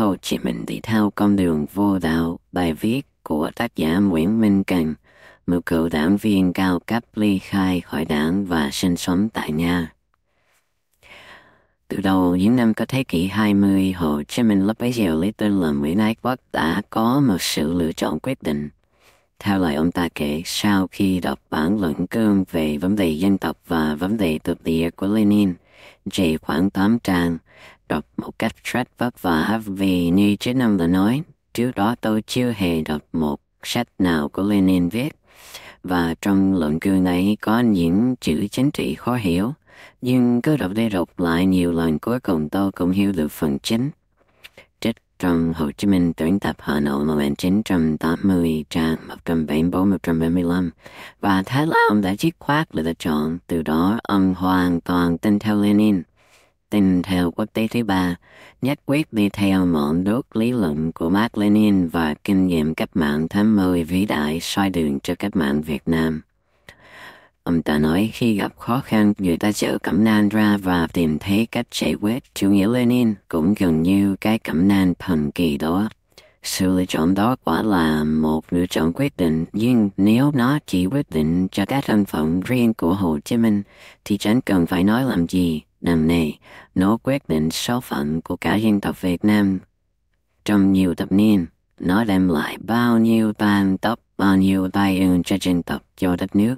Hồ Chí Minh đi theo con đường vô đạo, bài viết của tác giả Nguyễn Minh Cần, một cựu đảng viên cao cấp ly khai khỏi đảng và sinh sống tại nhà. Từ đầu những năm có thế kỷ 20, Hồ Chí Minh lúc bấy giờ lý tên là Nguyễn Ái Quốc đã có một sự lựa chọn quyết định. Theo lời ông ta kể, sau khi đọc bản luận cương về vấn đề dân tộc và vấn đề thuộc địa của Lenin, chỉ khoảng 8 trang, đọc một cách rất vất vả vì như chính năm đã nói, trước đó tôi chưa hề đọc một sách nào của Lenin viết, và trong luận cương này có những chữ chính trị khó hiểu, nhưng cứ đọc đi đọc lại nhiều lần cuối cùng tôi cũng hiểu được phần chính trong Hồ Chí Minh tuyển tập Hà Nội 1980 trang 174-175 và Thái Long đã chiếc khoác lựa chọn. Từ đó, ông hoàn toàn tin theo Lenin, tin theo quốc tế thứ ba, nhất quyết đi theo ngọn đốt lý luận của Mark Lenin và kinh nghiệm cách mạng tháng 10 vĩ đại soi đường cho cách mạng Việt Nam. Ông ta nói khi gặp khó khăn, người ta chở cẩm nang ra và tìm thấy cách giải quyết. Chủ nghĩa Lenin cũng gần như cái cẩm nang thần kỳ đó. Sự lựa chọn đó quả là một lựa chọn quyết định, nhưng nếu nó chỉ quyết định cho các thân phận riêng của Hồ Chí Minh, thì chẳng cần phải nói làm gì. Năm nay, nó quyết định số phận của cả dân tộc Việt Nam. Trong nhiều thập niên, nó đem lại bao nhiêu tan tóc, bao nhiêu tai ương cho dân tộc, cho đất nước.